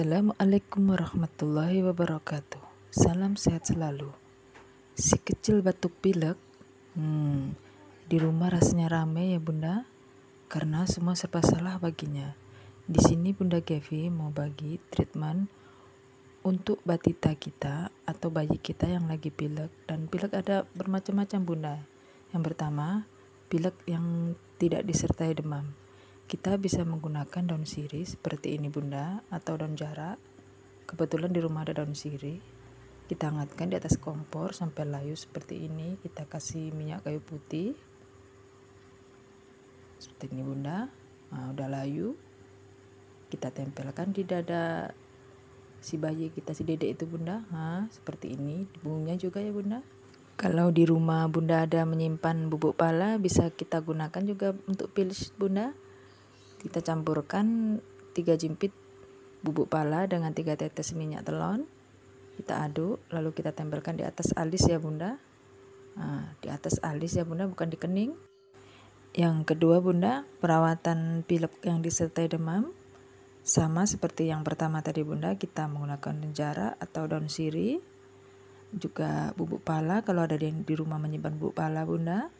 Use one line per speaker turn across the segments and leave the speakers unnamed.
Assalamualaikum warahmatullahi wabarakatuh. Salam sehat selalu. Si kecil batuk pilek. Hmm, di rumah rasanya ramai ya bunda, karena semua serba salah baginya. Di sini bunda Gavi mau bagi treatment untuk batita kita atau bayi kita yang lagi pilek dan pilek ada bermacam-macam bunda. Yang pertama, pilek yang tidak disertai demam. Kita bisa menggunakan daun sirih seperti ini bunda atau daun jarak. Kebetulan di rumah ada daun sirih. Kita hangatkan di atas kompor sampai layu seperti ini. Kita kasih minyak kayu putih. Seperti ini bunda. Nah, udah layu. Kita tempelkan di dada si bayi kita si dedek itu bunda. Nah, seperti ini. bunganya juga ya bunda. Kalau di rumah bunda ada menyimpan bubuk pala bisa kita gunakan juga untuk pilis bunda. Kita campurkan 3 jimpit bubuk pala dengan 3 tetes minyak telon. Kita aduk, lalu kita tempelkan di atas alis ya bunda. Nah, di atas alis ya bunda, bukan di kening. Yang kedua bunda, perawatan pilek yang disertai demam. Sama seperti yang pertama tadi bunda, kita menggunakan penjara atau daun sirih juga bubuk pala kalau ada yang di rumah menyimpan bubuk pala bunda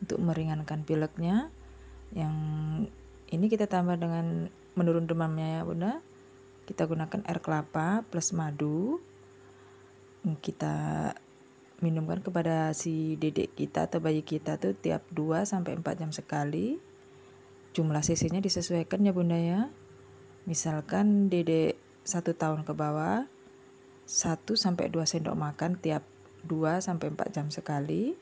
untuk meringankan pileknya yang ini kita tambah dengan menurun demamnya ya bunda kita gunakan air kelapa plus madu kita minumkan kepada si dedek kita atau bayi kita tuh tiap 2 sampai 4 jam sekali. Jumlah cc-nya disesuaikan ya Bunda ya. Misalkan dedek 1 tahun ke bawah 1 sampai 2 sendok makan tiap 2 sampai 4 jam sekali.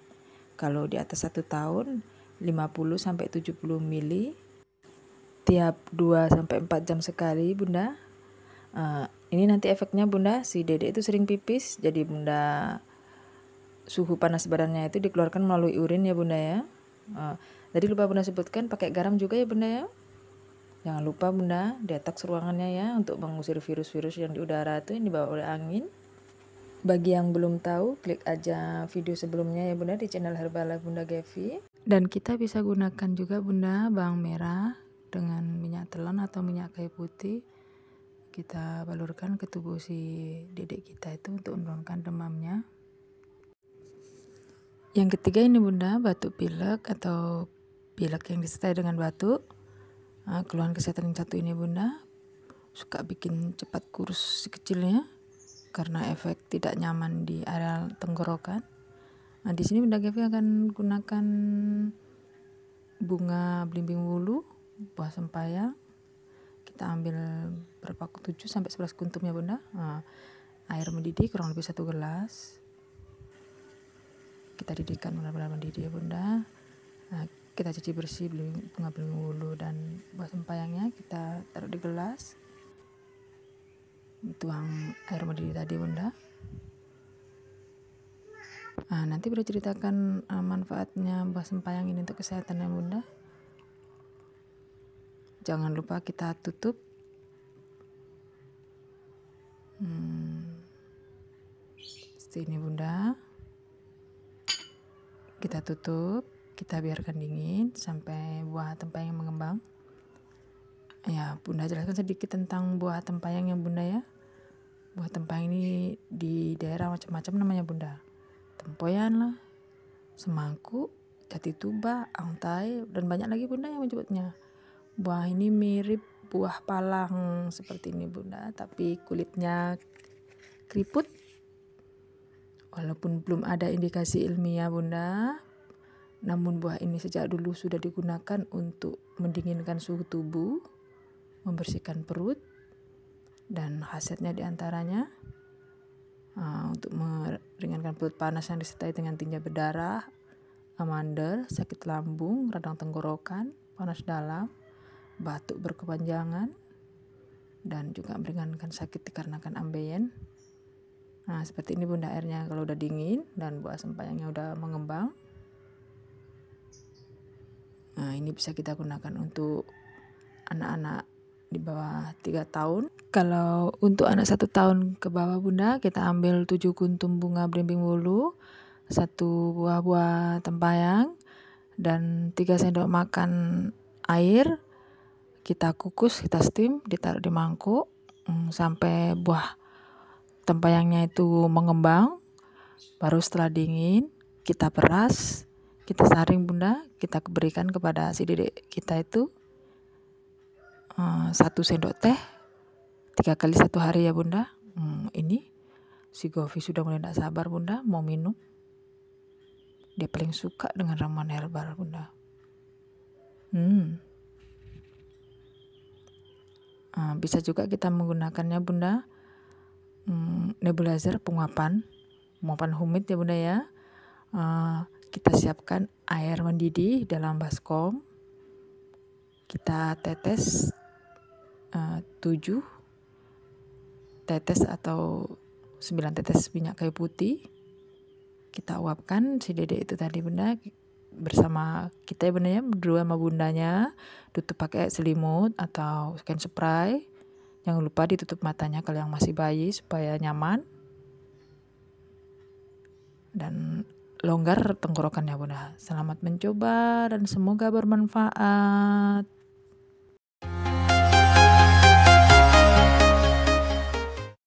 Kalau di atas 1 tahun 50 sampai 70 mili tiap 2 sampai 4 jam sekali Bunda. Uh, ini nanti efeknya Bunda si Dede itu sering pipis jadi Bunda suhu panas badannya itu dikeluarkan melalui urin ya Bunda ya. Uh, lupa Bunda sebutkan pakai garam juga ya Bunda ya. Jangan lupa Bunda detox ruangannya ya untuk mengusir virus-virus yang di udara itu yang dibawa oleh angin. Bagi yang belum tahu, klik aja video sebelumnya ya Bunda di channel Herbalife Bunda Gavi. Dan kita bisa gunakan juga Bunda bawang merah, dengan minyak telon atau minyak kayu putih kita balurkan ke tubuh si dedek kita itu untuk menurunkan demamnya. Yang ketiga ini bunda batuk pilek atau pilek yang disertai dengan batuk. Nah, keluhan kesehatan yang satu ini bunda suka bikin cepat kurus si kecilnya karena efek tidak nyaman di area tenggorokan. Nah, di sini bunda Kevin akan gunakan bunga belimbing wulu buah sempaya kita ambil berapa 7 sampai 11 kuntum ya bunda nah, air mendidih kurang lebih satu gelas kita didihkan benar-benar mendidih ya bunda nah, kita cuci bersih bunga beling wulu dan buah sempayangnya kita taruh di gelas tuang air mendidih tadi bunda Nah, nanti beliau ceritakan ah, manfaatnya buah sempayang ini untuk kesehatan ya Bunda jangan lupa kita tutup hmm. Sini bunda kita tutup kita biarkan dingin sampai buah tempayang mengembang ya bunda jelaskan sedikit tentang buah tempayang yang ya, bunda ya buah tempayang ini di daerah macam-macam namanya bunda tempoyan lah semangku jati tuba angtai dan banyak lagi bunda yang menyebutnya buah ini mirip buah palang seperti ini bunda tapi kulitnya keriput walaupun belum ada indikasi ilmiah bunda namun buah ini sejak dulu sudah digunakan untuk mendinginkan suhu tubuh membersihkan perut dan khasiatnya diantaranya uh, untuk meringankan perut panas yang disertai dengan tinja berdarah amandel sakit lambung, radang tenggorokan, panas dalam, batuk berkepanjangan, dan juga meringankan sakit dikarenakan ambeien. Nah, seperti ini bunda airnya kalau udah dingin dan buah sempayangnya udah mengembang. Nah, ini bisa kita gunakan untuk anak-anak di bawah 3 tahun. Kalau untuk anak satu tahun ke bawah bunda, kita ambil 7 kuntum bunga belimbing wulu, satu buah-buah tempayang, dan 3 sendok makan air kita kukus kita steam ditaruh di mangkuk hmm, sampai buah tempayangnya itu mengembang baru setelah dingin kita peras kita saring bunda kita berikan kepada si dedek kita itu hmm, satu sendok teh tiga kali satu hari ya bunda hmm, ini si Govi sudah mulai tidak sabar bunda mau minum dia paling suka dengan ramuan herbal bunda hmm Ah, bisa juga kita menggunakannya bunda hmm, nebulizer penguapan penguapan humid ya bunda ya ah, kita siapkan air mendidih dalam baskom kita tetes ah, uh, 7 tetes atau 9 tetes minyak kayu putih kita uapkan si dedek itu tadi bunda bersama kita benernya ya. berdua sama bundanya tutup pakai selimut atau kain spray jangan lupa ditutup matanya kalau yang masih bayi supaya nyaman dan longgar tenggorokannya bunda selamat mencoba dan semoga bermanfaat